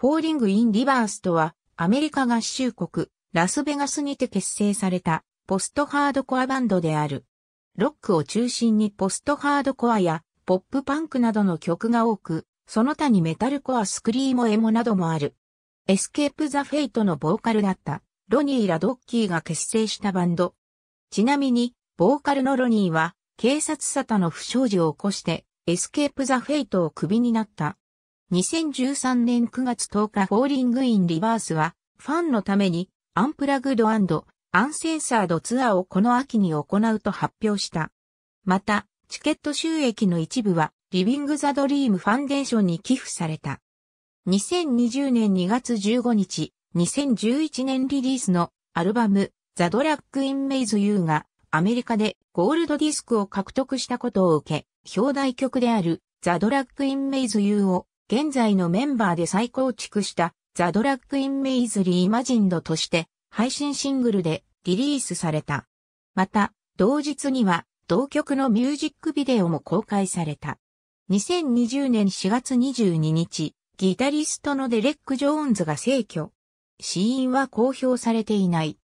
フォーリング・イン・リバースとは、アメリカ合衆国、ラスベガスにて結成された、ポストハードコアバンドである。ロックを中心にポストハードコアや、ポップパンクなどの曲が多く、その他にメタルコアスクリーモエモなどもある。エスケープ・ザ・フェイトのボーカルだった、ロニー・ラドッキーが結成したバンド。ちなみに、ボーカルのロニーは、警察沙汰の不祥事を起こして、エスケープ・ザ・フェイトをクビになった。2013年9月10日フォーリングインリバースは、ファンのために、アンプラグドアンセンサードツアーをこの秋に行うと発表した。また、チケット収益の一部は、リビング・ザ・ドリーム・ファンデーションに寄付された。2020年2月15日、2011年リリースのアルバム、ザ・ドラッグ・イン・メイズ・ユーが、アメリカでゴールドディスクを獲得したことを受け、表題曲である、ザ・ドラッグ・イン・メイズ・ユーを現在のメンバーで再構築したザ・ドラッグ・イン・メイズ・リー・マジンドとして配信シングルでリリースされた。また、同日には同曲のミュージックビデオも公開された。2020年4月22日、ギタリストのデレック・ジョーンズが逝去。死因は公表されていない。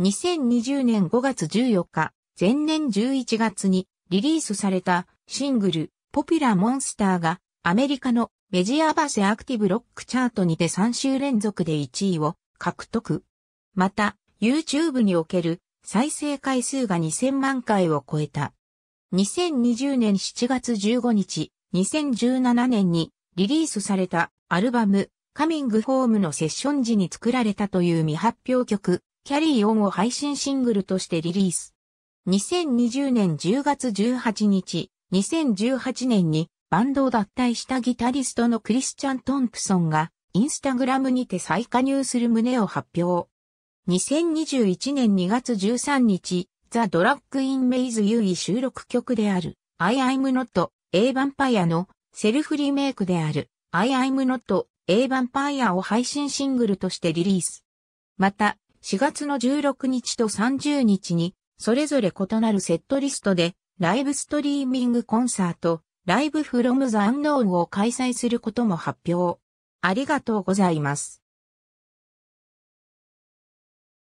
2020年5月14日、前年11月にリリースされたシングル、ポピュラ・モンスターがアメリカのメジアバセアクティブロックチャートにて3週連続で1位を獲得。また、YouTube における再生回数が2000万回を超えた。2020年7月15日、2017年にリリースされたアルバム、カミングホームのセッション時に作られたという未発表曲、キャリーオンを配信シングルとしてリリース。2020年10月18日、2018年にバンドを脱退したギタリストのクリスチャン・トンプソンが、インスタグラムにて再加入する旨を発表。2021年2月13日、ザ・ドラッグ・イン・メイズ・優位収録曲である、I am not A Vampire のセルフリメイクである、I am not A Vampire を配信シングルとしてリリース。また、4月の16日と30日に、それぞれ異なるセットリストで、ライブストリーミングコンサート、ライブフロムザアンノーンを開催することも発表。ありがとうございます。